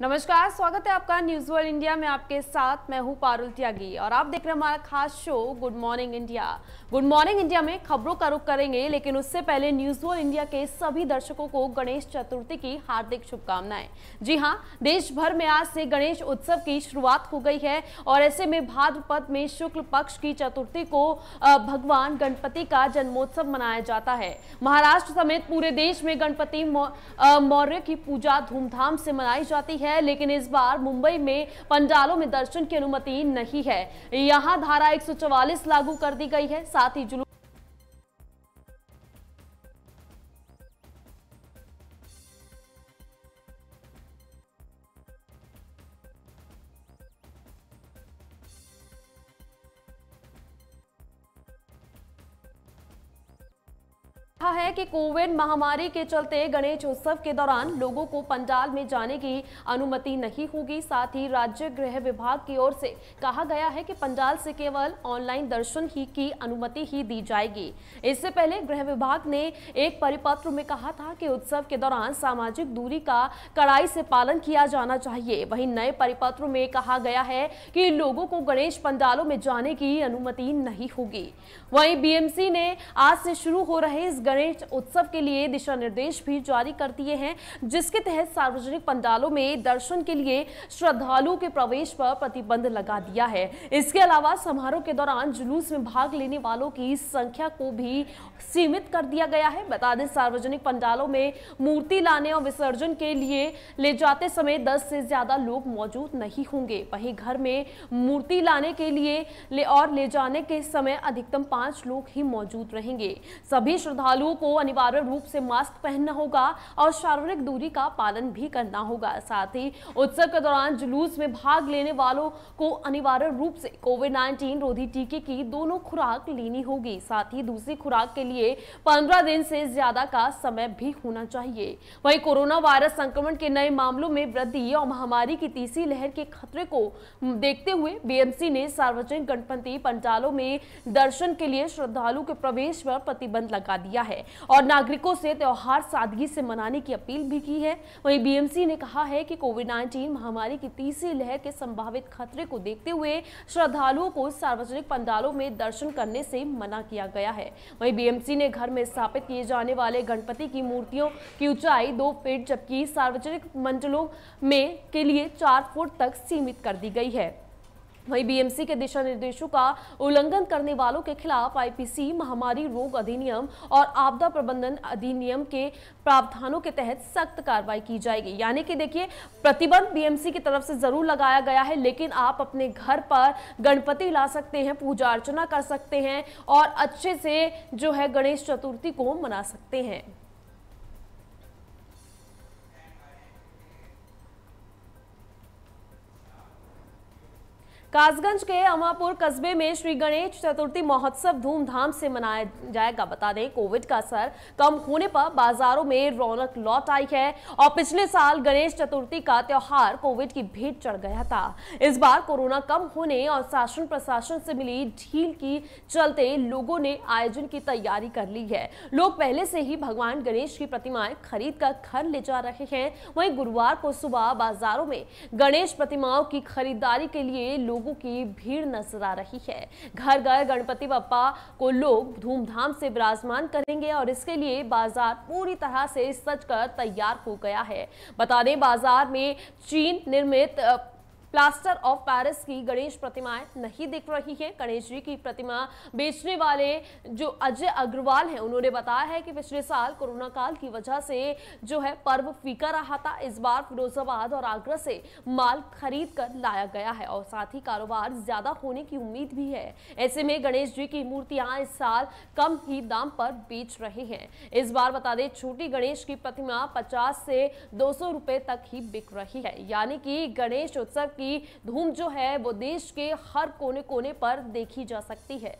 नमस्कार स्वागत है आपका न्यूज वर्ल्ड इंडिया में आपके साथ मैं हूं पारुल त्यागी और आप देख रहे हैं हमारा खास show good morning India good morning India में खबरों का रुख करेंगे लेकिन उससे पहले न्यूज वर्ल्ड इंडिया के सभी दर्शकों को गणेश चतुर्थी की हार्दिक शुभकामनाएं जी हां देश भर में आज से गणेश उत्सव की शुरुआत हो गई है और ऐसे में भाद्रपद में शुक्ल पक्ष की चतुर्थी को भगवान गणपति का जन्मोत्सव मनाया जाता है महाराष्ट्र समेत पूरे देश में गणपति मौर्य की पूजा धूमधाम से मनाई जाती है है लेकिन इस बार मुंबई में पंडालों में दर्शन की अनुमति नहीं है यहां धारा 144 लागू कर दी गई है साथ ही जुलूस देखा है कि कोविड महामारी के चलते गणेश उत्सव के दौरान लोगों को पंडाल में जाने की अनुमति नहीं होगी साथ ही राज्य गृह विभाग की ओर से कहा गया है कि पंडाल से केवल ऑनलाइन दर्शन ही की अनुमति ही दी जाएगी इससे पहले गृह विभाग ने एक परिपत्र में कहा था कि उत्सव के दौरान सामाजिक दूरी का कड़ाई से पालन किया जाना चाहिए वहीं नए परिपत्र में कहा गया है कि लोगों को गणेश पंडालों में जाने की अनुमति नहीं होगी वहीं बीएमसी ने आज से शुरू हो रहे इस गणेश गणेश उत्सव के लिए दिशा निर्देश भी जारी कर दिए हैं जिसके तहत सार्वजनिक पंडालों में दर्शन के लिए श्रद्धालुओं के प्रवेश पर प्रतिबंध लगा दिया है इसके अलावा समारोह के दौरान जुलूस में भाग लेने वालों की संख्या को भी सीमित कर दिया गया है बता दें सार्वजनिक पंडालों में मूर्ति लाने और विसर्जन के लिए ले जाते समय दस से ज्यादा लोग मौजूद नहीं होंगे वहीं घर में मूर्ति लाने के लिए ले और ले जाने के समय अधिकतम पांच लोग ही मौजूद रहेंगे सभी श्रद्धालु वालों को अनिवार्य रूप से मास्क पहनना होगा और शारीरिक दूरी का पालन भी करना होगा साथ ही उत्सव के दौरान जुलूस में भाग लेने वालों को अनिवार्य रूप से कोविड नाइन्टीन रोधी टीके की दोनों खुराक लेनी होगी साथ ही दूसरी खुराक के लिए पंद्रह दिन से ज्यादा का समय भी होना चाहिए वही कोरोना वायरस संक्रमण के नए मामलों में वृद्धि और महामारी की तीसरी लहर के खतरे को देखते हुए बीएमसी ने सार्वजनिक गणपति पंडालों में दर्शन के लिए श्रद्धालु के प्रवेश पर प्रतिबंध लगा दिया है है और नागरिकों से त्यौहार सादगी से मनाने की अपील भी की है वहीं बीएमसी ने कहा है कि कोविड नाइन्टीन महामारी की तीसरी लहर के संभावित खतरे को देखते हुए श्रद्धालुओं को सार्वजनिक पंडालों में दर्शन करने से मना किया गया है वहीं बीएमसी ने घर में स्थापित किए जाने वाले गणपति की मूर्तियों की ऊंचाई दो फीट जबकि सार्वजनिक मंडलों में के लिए चार फुट तक सीमित कर दी गई है वहीं बीएमसी के दिशा निर्देशों का उल्लंघन करने वालों के खिलाफ आईपीसी महामारी रोग अधिनियम और आपदा प्रबंधन अधिनियम के प्रावधानों के तहत सख्त कार्रवाई की जाएगी यानी कि देखिए प्रतिबंध बीएमसी की तरफ से जरूर लगाया गया है लेकिन आप अपने घर पर गणपति ला सकते हैं पूजा अर्चना कर सकते हैं और अच्छे से जो है गणेश चतुर्थी को मना सकते हैं काजगंज के अमापुर कस्बे में श्री गणेश चतुर्थी महोत्सव धूमधाम से मनाया जाएगा बता दें कोविड का असर कम होने पर बाजारों में रौनक लौट आई है और पिछले साल गणेश चतुर्थी का त्यौहार कोविड की भेंट चढ़ गया था इस बार कोरोना कम होने और शासन प्रशासन से मिली ढील की चलते लोगों ने आयोजन की तैयारी कर ली है लोग पहले से ही भगवान गणेश की प्रतिमाएं खरीद कर घर ले जा रहे हैं वहीं गुरुवार को सुबह बाजारों में गणेश प्रतिमाओं की खरीदारी के लिए लोग लोगों की भीड़ नजर आ रही है घर घर गणपति बप्पा को लोग धूमधाम से विराजमान करेंगे और इसके लिए बाजार पूरी तरह से सज कर तैयार हो गया है बता दें बाजार में चीन निर्मित प्लास्टर ऑफ पेरिस की गणेश प्रतिमाएं नहीं दिख रही हैं गणेश जी की प्रतिमा बेचने वाले जो अजय अग्रवाल हैं उन्होंने बताया है कि पिछले साल कोरोना काल की वजह से जो है पर्व फीका रहा था इस बार फिरोजाबाद और आगरा से माल खरीद कर लाया गया है और साथ ही कारोबार ज्यादा होने की उम्मीद भी है ऐसे में गणेश जी की मूर्तियां इस साल कम ही दाम पर बेच रहे हैं इस बार बता दें छोटी गणेश की प्रतिमा पचास से दो सौ तक ही बिक रही है यानी कि गणेश उत्सव की धूम जो है वो देश के हर कोने कोने पर देखी जा सकती है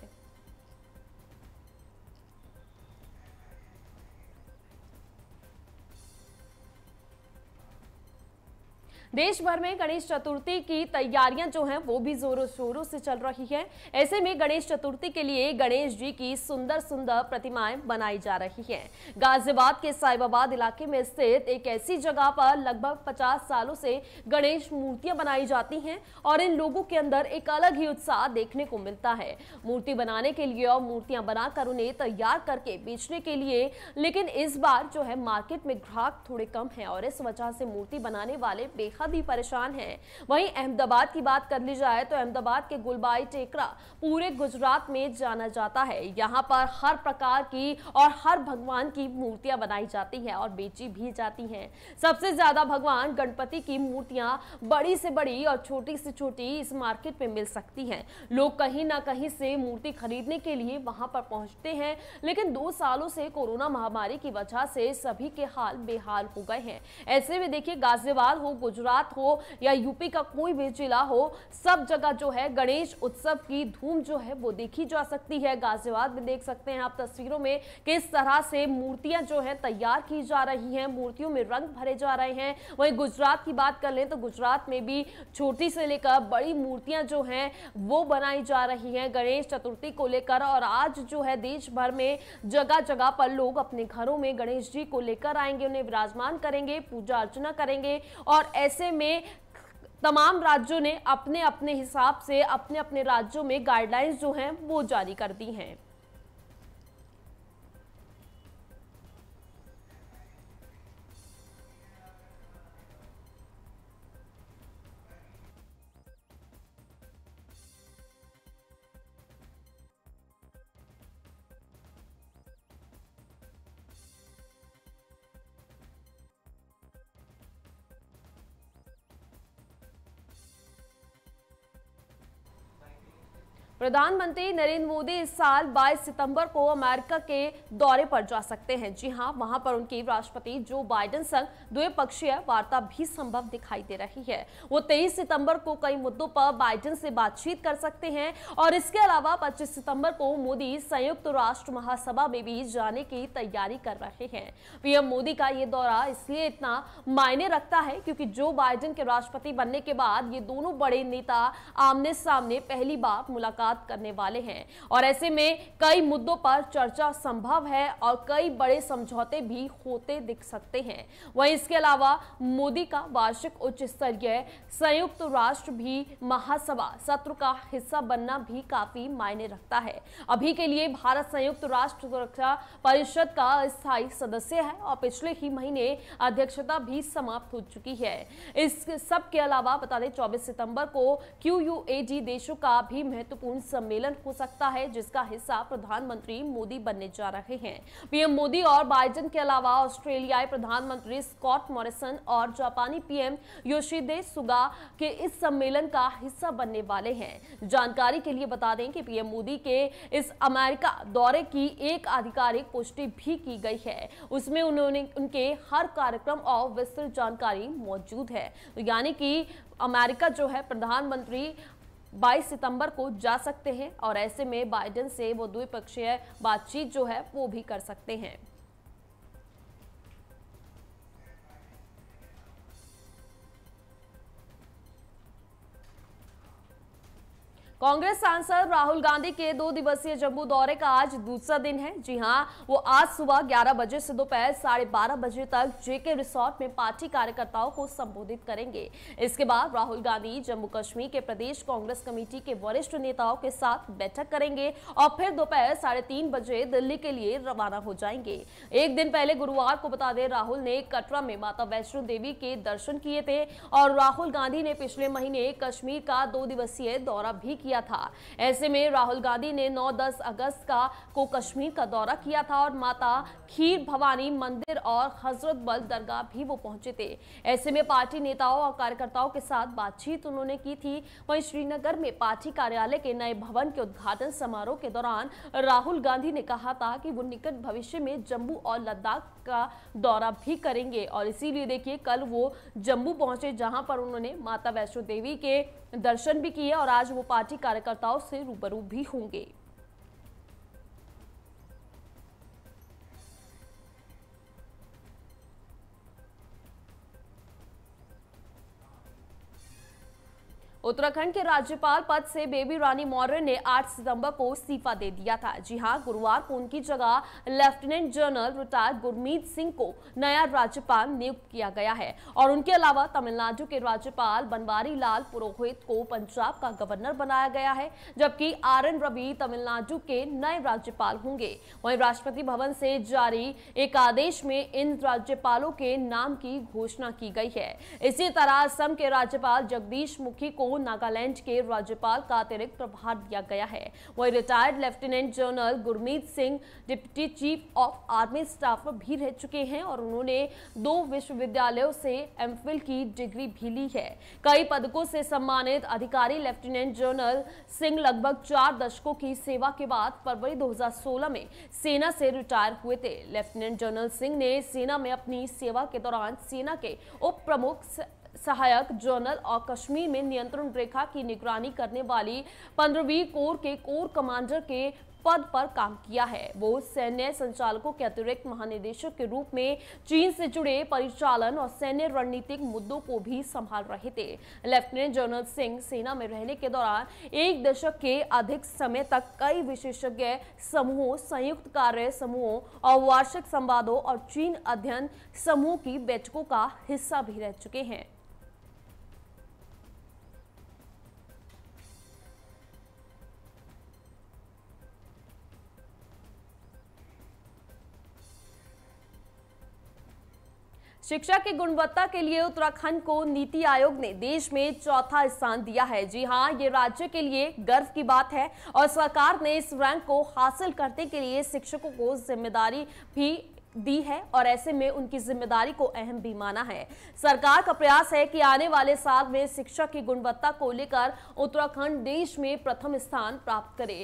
देश भर में गणेश चतुर्थी की तैयारियां जो हैं वो भी जोरों शोरों से चल रही है ऐसे में गणेश चतुर्थी के लिए गणेश जी की सुंदर सुंदर प्रतिमाएं बनाई जा रही है गाजियाबाद के साहिबाबाद इलाके में स्थित एक ऐसी जगह पर लगभग पचास सालों से गणेश मूर्तियां बनाई जाती हैं और इन लोगों के अंदर एक अलग ही उत्साह देखने को मिलता है मूर्ति बनाने के लिए और मूर्तियां बनाकर उन्हें तैयार करके बेचने के लिए लेकिन इस बार जो है मार्केट में ग्राहक थोड़े कम है और इस वजह से मूर्ति बनाने वाले बेहद बेहद ही परेशान हैं वहीं अहमदाबाद की बात कर ली जाए तो अहमदाबाद के गुलबाई टेकरा पूरे गुजरात में जाना जाता है यहाँ पर हर प्रकार की और हर भगवान की मूर्तियाँ बनाई जाती हैं और बेची भी जाती हैं सबसे ज़्यादा भगवान गणपति की मूर्तियाँ बड़ी से बड़ी और छोटी से छोटी इस मार्केट में मिल सकती हैं लोग कहीं ना कहीं से मूर्ति खरीदने के लिए वहाँ पर पहुँचते हैं लेकिन दो सालों से कोरोना महामारी की वजह से सभी के हाल बेहाल हो गए हैं ऐसे में देखिए गाजियाबाद हो गुजरात गुजरात हो या यूपी का कोई भी जिला हो सब जगह जो है गणेश उत्सव की धूम जो है वो देखी जा सकती है गाजियाबाद में देख सकते हैं आप तस्वीरों में किस तरह से मूर्तियां जो है तैयार की जा रही हैं मूर्तियों में रंग भरे जा रहे हैं वहीं गुजरात की बात कर लें तो गुजरात में भी छोटी से लेकर बड़ी मूर्तियां जो हैं वो बनाई जा रही हैं गणेश चतुर्थी को लेकर और आज जो है देश भर में जगह जगह पर लोग अपने घरों में गणेश जी को लेकर आएंगे उन्हें विराजमान करेंगे पूजा अर्चना करेंगे और ऐसे ऐसे में तमाम राज्यों ने अपने अपने हिसाब से अपने अपने राज्यों में गाइडलाइंस जो हैं वो जारी कर दी हैं प्रधानमंत्री नरेंद्र मोदी इस साल 22 सितंबर को अमेरिका के दौरे पर जा सकते हैं जी हां वहां पर उनकी राष्ट्रपति जो बाइडेन संग द्विपक्षीय वार्ता भी संभव दिखाई दे रही है वो 23 सितंबर को कई मुद्दों पर बाइडेन से बातचीत कर सकते हैं और इसके अलावा 25 सितंबर को मोदी संयुक्त राष्ट्र महासभा में भी जाने की तैयारी कर रहे हैं पीएम मोदी का ये दौरा इसलिए इतना मायने रखता है क्योंकि जो बाइडन के राष्ट्रपति बनने के बाद ये दोनों बड़े नेता आमने सामने पहली बार मुलाकात मुलाकात करने वाले हैं और ऐसे में कई मुद्दों पर चर्चा संभव है और कई बड़े समझौते भी होते दिख सकते हैं वहीं इसके अलावा मोदी का वार्षिक उच्च स्तरीय संयुक्त राष्ट्र भी महासभा सत्र का हिस्सा बनना भी काफी मायने रखता है अभी के लिए भारत संयुक्त राष्ट्र सुरक्षा परिषद का स्थायी सदस्य है और पिछले ही महीने अध्यक्षता भी समाप्त हो चुकी है इस सब के अलावा बता दें चौबीस सितंबर को क्यू देशों का भी महत्वपूर्ण महत्वपूर्ण सम्मेलन हो सकता है जिसका हिस्सा प्रधानमंत्री मोदी बनने जा रहे हैं पीएम मोदी और बाइडेन के अलावा ऑस्ट्रेलियाई प्रधानमंत्री स्कॉट मॉरिसन और जापानी पीएम योशिदे सुगा के इस सम्मेलन का हिस्सा बनने वाले हैं जानकारी के लिए बता दें कि पीएम मोदी के इस अमेरिका दौरे की एक आधिकारिक पुष्टि भी की गई है उसमें उन्होंने उनके हर कार्यक्रम और विस्तृत जानकारी मौजूद है तो यानी कि अमेरिका जो है प्रधानमंत्री 22 सितंबर को जा सकते हैं और ऐसे में बाइडेन से वो द्विपक्षीय बातचीत जो है वो भी कर सकते हैं कांग्रेस सांसद राहुल गांधी के दो दिवसीय जम्मू दौरे का आज दूसरा दिन है जी हाँ वो आज सुबह 11 बजे से दोपहर साढ़े बारह बजे तक जेके रिसोर्ट में पार्टी कार्यकर्ताओं को संबोधित करेंगे इसके बाद राहुल गांधी जम्मू कश्मीर के प्रदेश कांग्रेस कमेटी के वरिष्ठ नेताओं के साथ बैठक करेंगे और फिर दोपहर साढ़े बजे दिल्ली के लिए रवाना हो जाएंगे एक दिन पहले गुरुवार को बता दें राहुल ने कटरा में माता वैष्णो देवी के दर्शन किए थे और राहुल गांधी ने पिछले महीने कश्मीर का दो दिवसीय दौरा भी किया किया था ऐसे में राहुल गांधी ने 9-10 अगस्त का को कश्मीर का दौरा किया था और माता खीर भवानी मंदिर और हजरत बल दरगाह भी वो पहुंचे थे ऐसे में पार्टी नेताओं और कार्यकर्ताओं के साथ बातचीत उन्होंने की थी वहीं श्रीनगर में पार्टी कार्यालय के नए भवन के उद्घाटन समारोह के दौरान राहुल गांधी ने कहा था कि वो निकट भविष्य में जम्मू और लद्दाख का दौरा भी करेंगे और इसीलिए देखिए कल वो जम्मू पहुंचे जहां पर उन्होंने माता वैष्णो देवी के दर्शन भी किए और आज वो पार्टी कार्यकर्ताओं से रूबरू भी होंगे उत्तराखंड के राज्यपाल पद से बेबी रानी मौर्य ने 8 सितंबर को इस्तीफा दे दिया था जी हां गुरुवार को उनकी जगह lieutenant general retired Gurmeet Singh को नया राज्यपाल नियुक्त किया गया है और उनके अलावा तमिलनाडु के राज्यपाल बनवारी लाल पुरोहित को पंजाब का गवर्नर बनाया गया है जबकि आर एन रवि तमिलनाडु के नए राज्यपाल होंगे वहीं राष्ट्रपति भवन से जारी एक आदेश में इन राज्यपालों के नाम की घोषणा की गई है इसी तरह असम के राज्यपाल जगदीश मुखी को नागालैंड के राज्यपाल का अतिरिक्त प्रभार दिया गया है वही retired lieutenant general Gurmeet Singh deputy chief of army staff भी रह चुके हैं और उन्होंने दो विश्वविद्यालयों से एम की डिग्री भी ली है कई पदकों से सम्मानित अधिकारी लेफ्टिनेंट जनरल सिंह लगभग चार दशकों की सेवा के बाद फरवरी 2016 में सेना से रिटायर हुए थे लेफ्टिनेंट जनरल सिंह ने सेना में अपनी सेवा के दौरान सेना के उप प्रमुख सहायक जनरल और कश्मीर में नियंत्रण रेखा की निगरानी करने वाली पंद्रहवीं कोर के कोर कमांडर के पद पर काम किया है वो सैन्य संचालकों के अतिरिक्त महानिदेशक के रूप में चीन से जुड़े परिचालन और सैन्य रणनीतिक मुद्दों को भी संभाल रहे थे लेफ्टिनेंट जनरल सिंह सेना में रहने के दौरान एक दशक के अधिक समय तक कई विशेषज्ञ समूहों संयुक्त कार्य समूहों और वार्षिक संवादों और चीन अध्ययन समूह की बैठकों का हिस्सा भी रह चुके हैं शिक्षा की गुणवत्ता के लिए उत्तराखंड को नीति आयोग ने देश में चौथा स्थान दिया है जी हाँ ये राज्य के लिए गर्व की बात है और सरकार ने इस रैंक को हासिल करने के लिए शिक्षकों को जिम्मेदारी भी दी है और ऐसे में उनकी जिम्मेदारी को अहम भी माना है सरकार का प्रयास है कि आने वाले साल में शिक्षा की गुणवत्ता को लेकर उत्तराखंड देश में प्रथम स्थान प्राप्त करे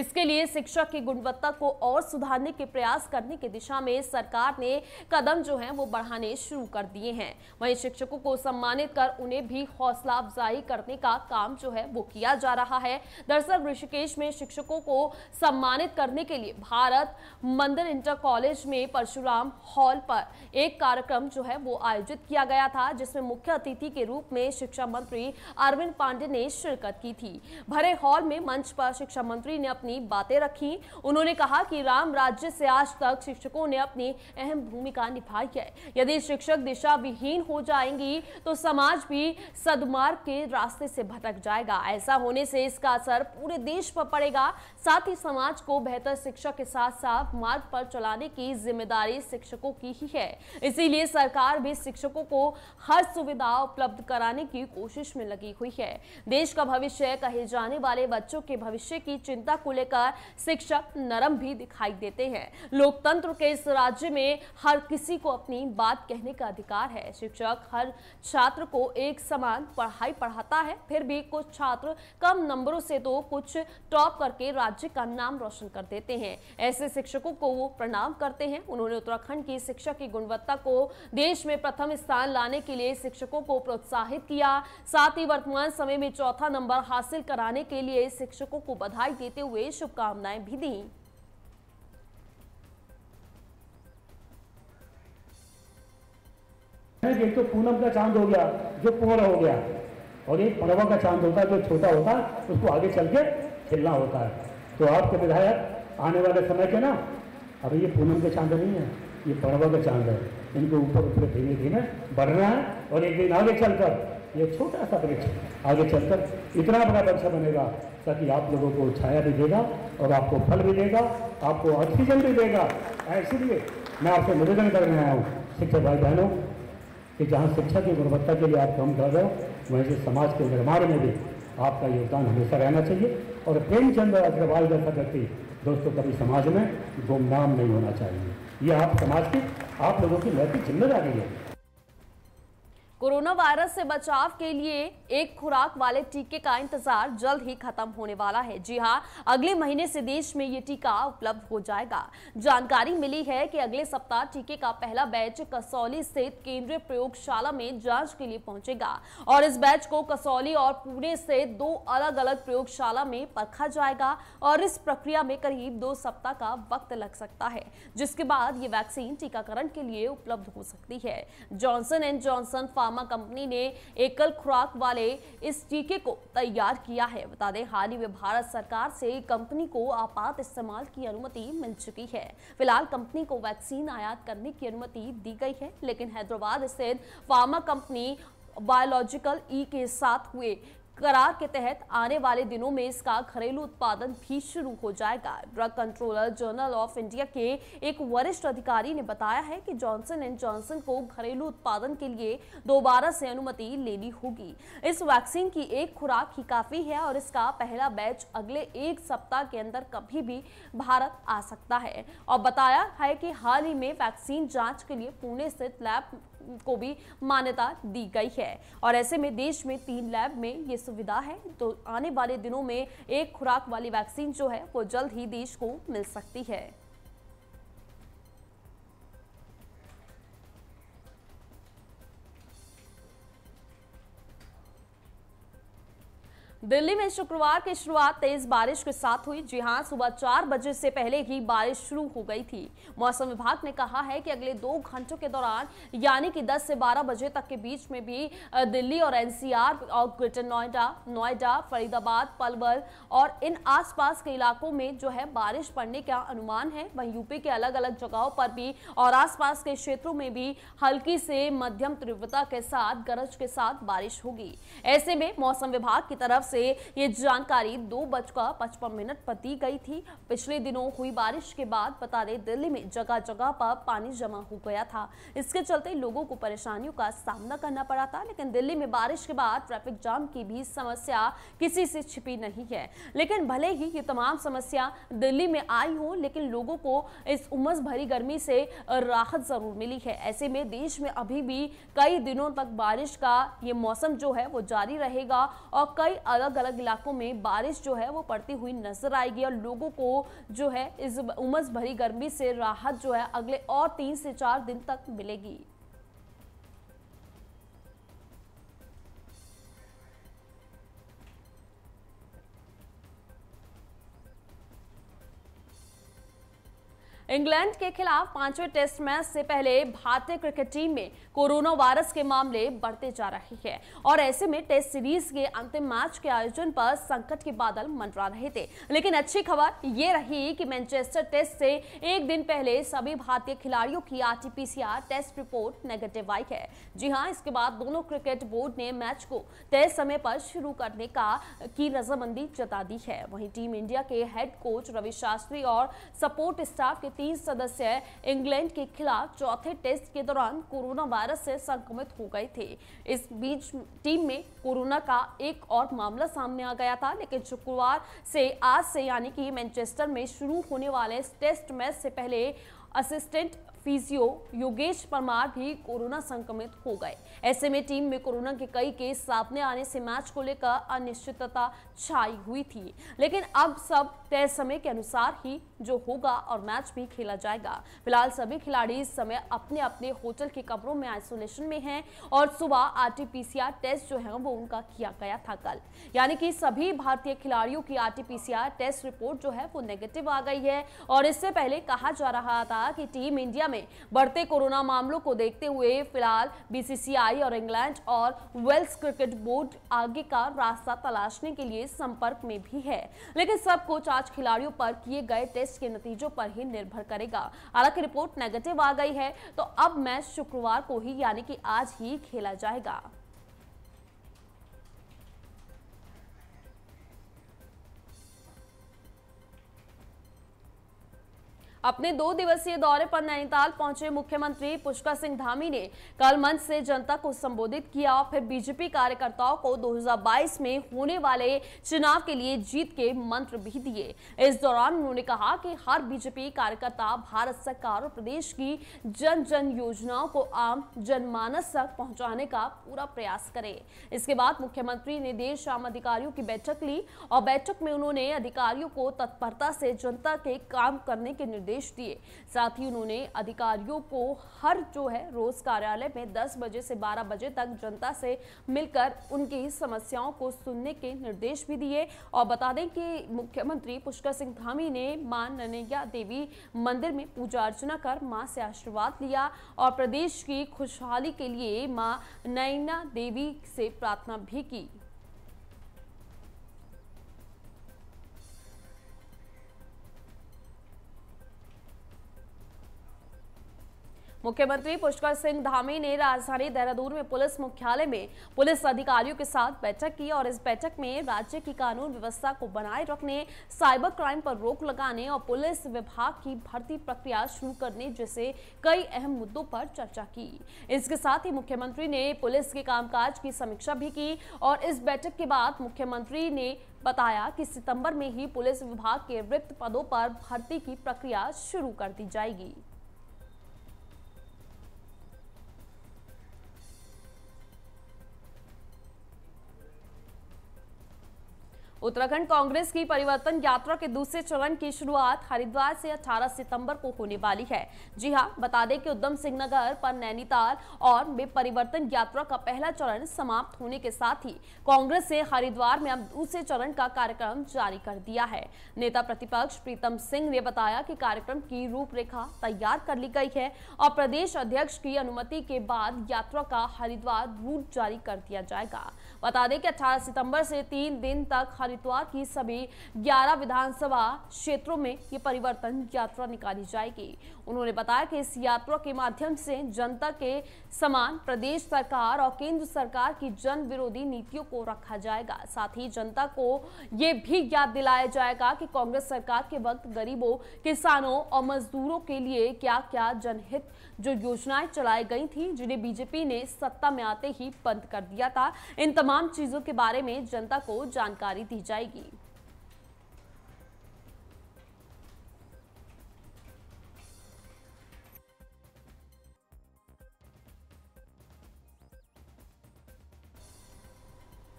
इसके लिए शिक्षा की गुणवत्ता को और सुधारने के प्रयास करने की दिशा में सरकार ने कदम जो है वो बढ़ाने शुरू कर दिए हैं वहीं शिक्षकों को सम्मानित कर उन्हें भी हौसला अफजाई करने का काम जो है वो किया जा रहा है दरअसल ऋषिकेश में शिक्षकों को सम्मानित करने के लिए भारत मंदिर इंटर कॉलेज में परशुराम हॉल पर एक कार्यक्रम जो है वो आयोजित किया गया था जिसमें मुख्य अतिथि के रूप में शिक्षा मंत्री अरविंद पांडे ने शिरकत की थी भरे हॉल में मंच पर शिक्षा मंत्री ने अपनी बातें रखी उन्होंने कहा कि राम राज्य से आज तक शिक्षकों ने अपनी अहम भूमिका निभाई है यदि शिक्षक दिशा विहीन हो जाएंगी तो समाज भी सदमार्ग के रास्ते से भटक जाएगा ऐसा होने से इसका असर पूरे देश पर पड़ेगा साथ ही समाज को बेहतर शिक्षा के साथ साथ मार्ग पर चलाने की जिम्मेदारी जिम्मेदारी शिक्षकों की ही है इसीलिए सरकार भी शिक्षकों को हर सुविधा उपलब्ध कराने की कोशिश में लगी हुई है देश का भविष्य कहे जाने वाले बच्चों के भविष्य की चिंता को लेकर शिक्षक नरम भी दिखाई देते हैं लोकतंत्र के इस राज्य में हर किसी को अपनी बात कहने का अधिकार है शिक्षक हर छात्र को एक समान पढ़ाई पढ़ाता है फिर भी कुछ छात्र कम नंबरों से तो कुछ टॉप करके राज्य का नाम रोशन कर देते हैं ऐसे शिक्षकों को वो प्रणाम करते हैं उन्होंने उन्होंने उत्तराखंड की शिक्षा की गुणवत्ता को देश में प्रथम स्थान लाने के लिए शिक्षकों को प्रोत्साहित किया साथ ही वर्तमान समय में चौथा नंबर हासिल कराने के लिए शिक्षकों को बधाई देते हुए शुभकामनाएं भी दी एक तो पूनम का चांद हो गया जो पोहरा हो गया और एक पड़वा का चांद होता है जो छोटा होता है उसको आगे चल के खेलना होता है तो आपके विधायक आने वाले समय के ना अब ये पूनम का चांद नहीं है ये पड़वा का चांद है इनके ऊपर ऊपर धीरे धीरे रहा है और एक दिन आगे चलकर ये छोटा सा वृक्ष आगे चलकर इतना बड़ा वृक्ष बनेगा ताकि आप लोगों को छाया भी देगा और आपको फल भी देगा आपको ऑक्सीजन भी देगा इसीलिए मैं आपसे निवेदन करने आया हूँ शिक्षक भाई बहनों कि जहाँ शिक्षा की गुणवत्ता के लिए आप काम कर रहे हो वहीं से समाज के निर्माण में भी आपका योगदान हमेशा रहना चाहिए और प्रेमचंद अग्रवाल जैसा व्यक्ति दोस्तों कभी समाज में गुमनाम नहीं होना चाहिए ये आप समाज की आप लोगों की नैतिक जिम्मेदारी है कोरोना वायरस से बचाव के लिए एक खुराक वाले टीके का इंतजार जल्द ही खत्म होने वाला है जी हाँ अगले महीने से देश में ये टीका उपलब्ध हो जाएगा जानकारी मिली है कि अगले सप्ताह टीके का पहला बैच कसौली स्थित केंद्रीय प्रयोगशाला में जांच के लिए पहुंचेगा और इस बैच को कसौली और पुणे से दो अलग अलग प्रयोगशाला में परखा जाएगा और इस प्रक्रिया में करीब दो सप्ताह का वक्त लग सकता है जिसके बाद ये वैक्सीन टीकाकरण के लिए उपलब्ध हो सकती है Johnson and Johnson pharma company ने एकल खुराक वाले इस टीके को तैयार किया है बता दें हाल ही में भारत सरकार से कंपनी को आपात इस्तेमाल की अनुमति मिल चुकी है फिलहाल कंपनी को वैक्सीन आयात करने की अनुमति दी गई है लेकिन हैदराबाद स्थित फार्मा कंपनी बायोलॉजिकल ई के साथ हुए करार के तहत आने वाले दिनों में इसका घरेलू उत्पादन भी शुरू हो जाएगा drug controller general of India के एक वरिष्ठ अधिकारी ने बताया है कि जॉनसन एंड जॉनसन को घरेलू उत्पादन के लिए दोबारा से अनुमति लेनी होगी इस वैक्सीन की एक खुराक ही काफी है और इसका पहला बैच अगले एक सप्ताह के अंदर कभी भी भारत आ सकता है और बताया है कि हाल ही में वैक्सीन जाँच के लिए पुणे स्थित लैब को भी मान्यता दी गई है और ऐसे में देश में तीन लैब में ये सुविधा है तो आने वाले दिनों में एक खुराक वाली वैक्सीन जो है वो जल्द ही देश को मिल सकती है दिल्ली में शुक्रवार की शुरुआत तेज बारिश के साथ हुई जी हाँ सुबह चार बजे से पहले ही बारिश शुरू हो गई थी मौसम विभाग ने कहा है कि अगले दो घंटों के दौरान यानी कि 10 से 12 बजे तक के बीच में भी दिल्ली और एनसीआर और ग्रेटर नोएडा नोएडा फरीदाबाद पलवल और इन आसपास के इलाकों में जो है बारिश पड़ने का अनुमान है वहीं यूपी के अलग अलग जगहों पर भी और आस के क्षेत्रों में भी हल्की से मध्यम तीव्रता के साथ गरज के साथ बारिश होगी ऐसे में मौसम विभाग की तरफ से से ये जानकारी दो बजकर पचपन मिनट पर दी गई थी पिछले दिनों हुई बारिश के बाद बता दें दिल्ली में जगह जगह पर पानी जमा हो गया था इसके चलते लोगों को परेशानियों का सामना करना पड़ा था लेकिन दिल्ली में बारिश के बाद ट्रैफिक जाम की भी समस्या किसी से छिपी नहीं है लेकिन भले ही ये तमाम समस्या दिल्ली में आई हो लेकिन लोगों को इस उमस भरी गर्मी से राहत ज़रूर मिली है ऐसे में देश में अभी भी कई दिनों तक बारिश का ये मौसम जो है वो जारी रहेगा और कई अलग अलग अलग इलाकों में बारिश जो है वो पड़ती हुई नजर आएगी और लोगों को जो है इस उमस भरी गर्मी से राहत जो है अगले और तीन से चार दिन तक मिलेगी इंग्लैंड के खिलाफ पांचवें टेस्ट मैच से पहले भारतीय क्रिकेट टीम में कोरोना वायरस के मामले बढ़ते जा रहे हैं और ऐसे में टेस्ट सीरीज के अंतिम मैच के आयोजन पर संकट के बादल मंडरा रहे थे लेकिन अच्छी खबर ये रही कि मैनचेस्टर टेस्ट से एक दिन पहले सभी भारतीय खिलाड़ियों की आरटीपीसीआर टेस्ट रिपोर्ट नेगेटिव आई है जी हाँ इसके बाद दोनों क्रिकेट बोर्ड ने मैच को तय समय पर शुरू करने का की रजामंदी जता दी है वहीं टीम इंडिया के हेड कोच रवि शास्त्री और सपोर्ट स्टाफ के तीस सदस्य इंग्लैंड के खिलाफ चौथे टेस्ट के दौरान कोरोना वायरस से संक्रमित हो गए थे इस बीच टीम में कोरोना का एक और मामला सामने आ गया था लेकिन शुक्रवार से आज से यानी कि मैनचेस्टर में शुरू होने वाले टेस्ट मैच से पहले असिस्टेंट फीसियो योगेश परमार भी कोरोना संक्रमित हो गए ऐसे में टीम में कोरोना के कई केस सामने आने से मैच को लेकर अनिश्चितता छाई हुई थी लेकिन अब सब तय समय के अनुसार ही जो होगा और मैच भी खेला जाएगा फिलहाल सभी खिलाड़ी इस समय अपने अपने होटल के कमरों में आइसोलेशन में हैं और सुबह आरटीपीसीआर टेस्ट जो है वो उनका किया गया था कल यानी कि सभी भारतीय खिलाड़ियों की आरटीपीसीआर टेस्ट रिपोर्ट जो है वो नेगेटिव आ गई है और इससे पहले कहा जा रहा था कि टीम इंडिया में में बढ़ते कोरोना मामलों को देखते हुए फिलहाल बीसीसीआई और इंग्लैंड और वेल्स क्रिकेट बोर्ड आगे का रास्ता तलाशने के लिए संपर्क में भी है लेकिन सब कुछ आज खिलाड़ियों पर किए गए टेस्ट के नतीजों पर ही निर्भर करेगा हालांकि रिपोर्ट नेगेटिव आ गई है तो अब मैच शुक्रवार को ही यानी कि आज ही खेला जाएगा अपने दो दिवसीय दौरे पर नैनीताल पहुंचे मुख्यमंत्री पुष्कर सिंह धामी ने कल मंच से जनता को संबोधित किया फिर बीजेपी कार्यकर्ताओं को 2022 में होने वाले चुनाव के लिए जीत के मंत्र भी दिए इस दौरान उन्होंने कहा कि हर बीजेपी कार्यकर्ता भारत सरकार और प्रदेश की जन जन योजनाओं को आम जनमानस तक पहुंचाने का पूरा प्रयास करे इसके बाद मुख्यमंत्री ने देर शाम अधिकारियों की बैठक ली और बैठक में उन्होंने अधिकारियों को तत्परता से जनता के काम करने के निर्देश निर्देश दिए साथ ही उन्होंने अधिकारियों को हर जो है रोज कार्यालय में 10 बजे से 12 बजे तक जनता से मिलकर उनकी समस्याओं को सुनने के निर्देश भी दिए और बता दें कि मुख्यमंत्री पुष्कर सिंह धामी ने मां ननैया देवी मंदिर में पूजा अर्चना कर मां से आशीर्वाद लिया और प्रदेश की खुशहाली के लिए मां नैना देवी से प्रार्थना भी की मुख्यमंत्री पुष्कर सिंह धामी ने राजधानी देहरादून में पुलिस मुख्यालय में पुलिस अधिकारियों के साथ बैठक की और इस बैठक में राज्य की कानून व्यवस्था को बनाए रखने साइबर क्राइम पर रोक लगाने और पुलिस विभाग की भर्ती प्रक्रिया शुरू करने जैसे कई अहम मुद्दों पर चर्चा की इसके साथ ही मुख्यमंत्री ने पुलिस के कामकाज की समीक्षा भी की और इस बैठक के बाद मुख्यमंत्री ने बताया कि सितंबर में ही पुलिस विभाग के रिक्त पदों पर भर्ती की प्रक्रिया शुरू कर दी जाएगी उत्तराखंड कांग्रेस की परिवर्तन यात्रा के दूसरे चरण की शुरुआत हरिद्वार से 18 सितंबर को होने वाली है जी हां बता दें कि उद्धम सिंह नगर पर नैनीताल और में परिवर्तन यात्रा का पहला चरण समाप्त होने के साथ ही कांग्रेस ने हरिद्वार में अब दूसरे चरण का कार्यक्रम जारी कर दिया है नेता प्रतिपक्ष प्रीतम सिंह ने बताया कि कार्यक्रम की रूपरेखा तैयार कर ली गई है और प्रदेश अध्यक्ष की अनुमति के बाद यात्रा का हरिद्वार रूट जारी कर दिया जाएगा बता दें कि अठारह सितम्बर से तीन दिन तक हरिद्वार की सभी 11 विधानसभा क्षेत्रों में ये परिवर्तन यात्रा निकाली जाएगी उन्होंने बताया कि इस यात्रा के माध्यम से जनता के समान प्रदेश सरकार और केंद्र सरकार की जन विरोधी नीतियों को रखा जाएगा साथ ही जनता को ये भी याद दिलाया जाएगा कि कांग्रेस सरकार के वक्त गरीबों किसानों और मजदूरों के लिए क्या क्या जनहित जो योजनाएं चलाई गई थी जिन्हें बीजेपी ने सत्ता में आते ही बंद कर दिया था इन तमाम चीजों के बारे में जनता को जानकारी दी जाएगी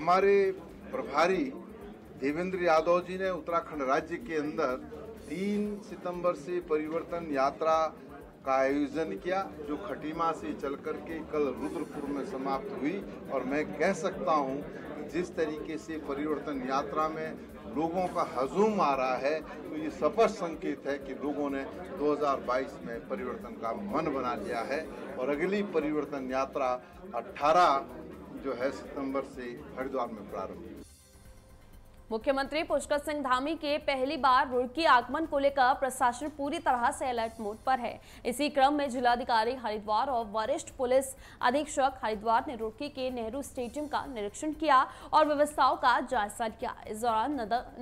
हमारे प्रभारी देवेंद्र यादव जी ने उत्तराखंड राज्य के अंदर तीन सितंबर से परिवर्तन यात्रा का आयोजन किया जो खटीमा से चल करके कल रुद्रपुर में समाप्त हुई और मैं कह सकता हूँ कि जिस तरीके से परिवर्तन यात्रा में लोगों का हजूम आ रहा है तो ये स्पष्ट संकेत है कि लोगों ने 2022 में परिवर्तन का मन बना लिया है और अगली परिवर्तन यात्रा 18 जो है सितंबर से हरिद्वार में प्रारंभ मुख्यमंत्री पुष्कर सिंह धामी के पहली बार रुड़की आगमन को लेकर प्रशासन पूरी तरह से अलर्ट मोड पर है इसी क्रम में जिलाधिकारी हरिद्वार और वरिष्ठ पुलिस अधीक्षक हरिद्वार ने रुड़की के नेहरू स्टेडियम का निरीक्षण किया और व्यवस्थाओं का जायजा किया इस दौरान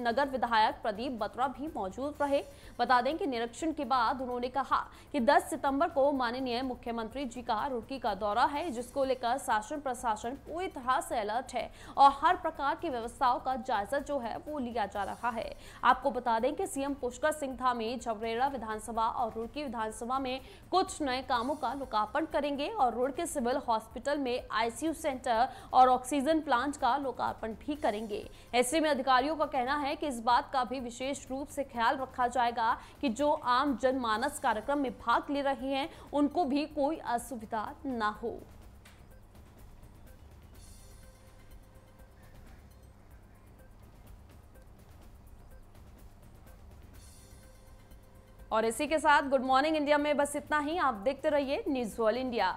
नगर विधायक प्रदीप बत्रा भी मौजूद रहे बता दें कि निरीक्षण के बाद उन्होंने कहा कि दस सितम्बर को माननीय मुख्यमंत्री जी का रुड़की का दौरा है जिसको लेकर शासन प्रशासन पूरी तरह से अलर्ट है और हर प्रकार की व्यवस्थाओं का जायजा जो है वो लिया जा रहा है आपको बता दें कि सीएम पुष्कर सिंह धामी झबरेड़ा विधानसभा और रुड़की विधानसभा में कुछ नए कामों का लोकार्पण करेंगे और रुड़के सिविल हॉस्पिटल में आईसीयू सेंटर और ऑक्सीजन प्लांट का लोकार्पण भी करेंगे ऐसे में अधिकारियों का कहना है कि इस बात का भी विशेष रूप से ख्याल रखा जाएगा कि जो आम जनमानस कार्यक्रम में भाग ले रहे हैं उनको भी कोई असुविधा ना हो और इसी के साथ गुड मॉर्निंग इंडिया में बस इतना ही आप देखते रहिए न्यूज़ वॉल इंडिया